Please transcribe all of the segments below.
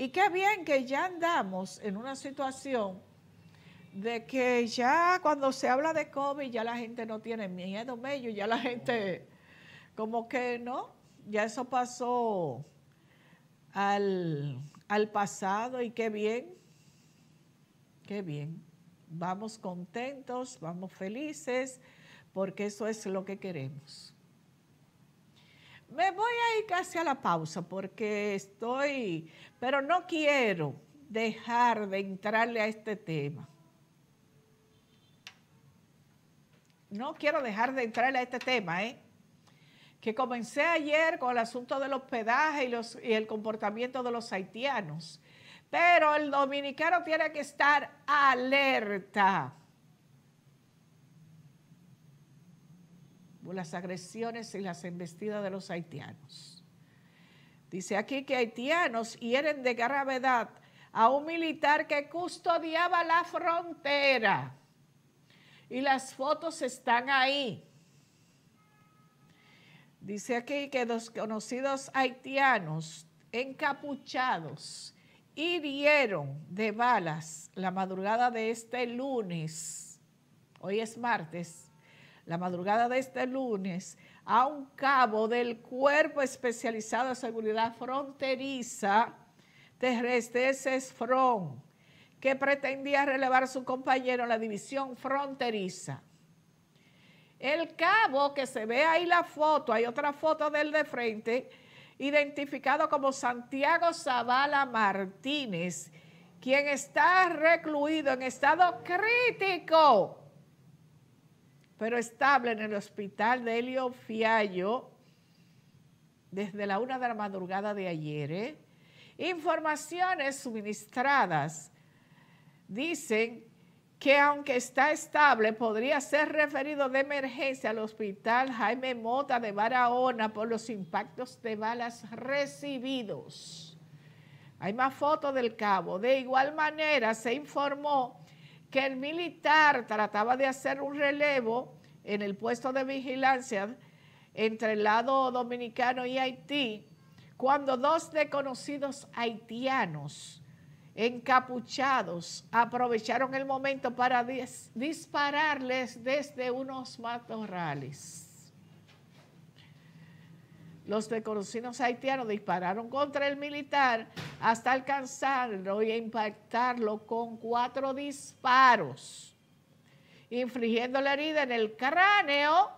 Y qué bien que ya andamos en una situación de que ya cuando se habla de COVID ya la gente no tiene miedo, medio, ya la gente como que no, ya eso pasó al, al pasado y qué bien, qué bien. Vamos contentos, vamos felices, porque eso es lo que queremos. Me voy casi a la pausa porque estoy, pero no quiero dejar de entrarle a este tema. No quiero dejar de entrarle a este tema, ¿eh? que comencé ayer con el asunto del hospedaje y, los, y el comportamiento de los haitianos. Pero el dominicano tiene que estar alerta. las agresiones y las embestidas de los haitianos. Dice aquí que haitianos hieren de gravedad a un militar que custodiaba la frontera. Y las fotos están ahí. Dice aquí que dos conocidos haitianos encapuchados hirieron de balas la madrugada de este lunes, hoy es martes, la madrugada de este lunes a un cabo del Cuerpo Especializado de Seguridad Fronteriza Terrestre, ese es FRON, que pretendía relevar a su compañero en la división fronteriza. El cabo que se ve ahí la foto, hay otra foto del de frente, identificado como Santiago Zavala Martínez, quien está recluido en estado crítico pero estable en el hospital de Helio Fiallo desde la una de la madrugada de ayer. ¿eh? Informaciones suministradas dicen que aunque está estable, podría ser referido de emergencia al hospital Jaime Mota de Barahona por los impactos de balas recibidos. Hay más fotos del cabo. De igual manera, se informó que el militar trataba de hacer un relevo en el puesto de vigilancia entre el lado dominicano y Haití, cuando dos desconocidos haitianos encapuchados aprovecharon el momento para dispararles desde unos matorrales. Los desconocidos haitianos dispararon contra el militar hasta alcanzarlo y impactarlo con cuatro disparos, infligiendo la herida en el cráneo,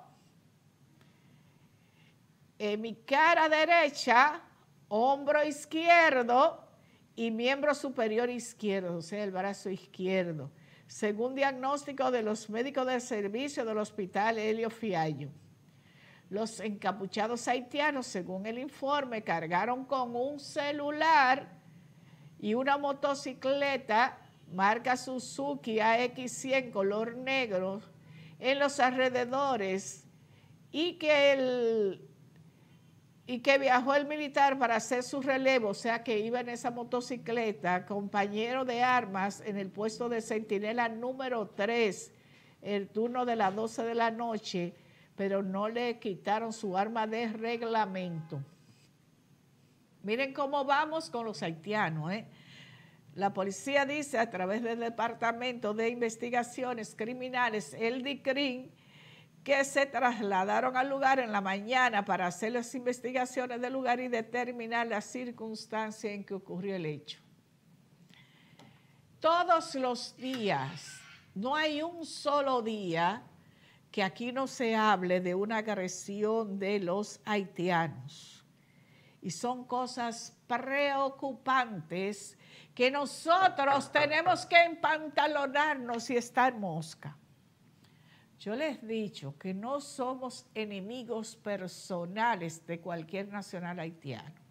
en mi cara derecha, hombro izquierdo y miembro superior izquierdo, o sea, el brazo izquierdo, según diagnóstico de los médicos de servicio del hospital Helio Fiallo. Los encapuchados haitianos, según el informe, cargaron con un celular y una motocicleta marca Suzuki AX100 color negro en los alrededores y que, el, y que viajó el militar para hacer su relevo, o sea que iba en esa motocicleta, compañero de armas en el puesto de centinela número 3, el turno de las 12 de la noche pero no le quitaron su arma de reglamento. Miren cómo vamos con los haitianos. ¿eh? La policía dice a través del Departamento de Investigaciones Criminales, el DICRIN, que se trasladaron al lugar en la mañana para hacer las investigaciones del lugar y determinar la circunstancia en que ocurrió el hecho. Todos los días, no hay un solo día que aquí no se hable de una agresión de los haitianos. Y son cosas preocupantes que nosotros tenemos que empantalonarnos y estar mosca. Yo les he dicho que no somos enemigos personales de cualquier nacional haitiano.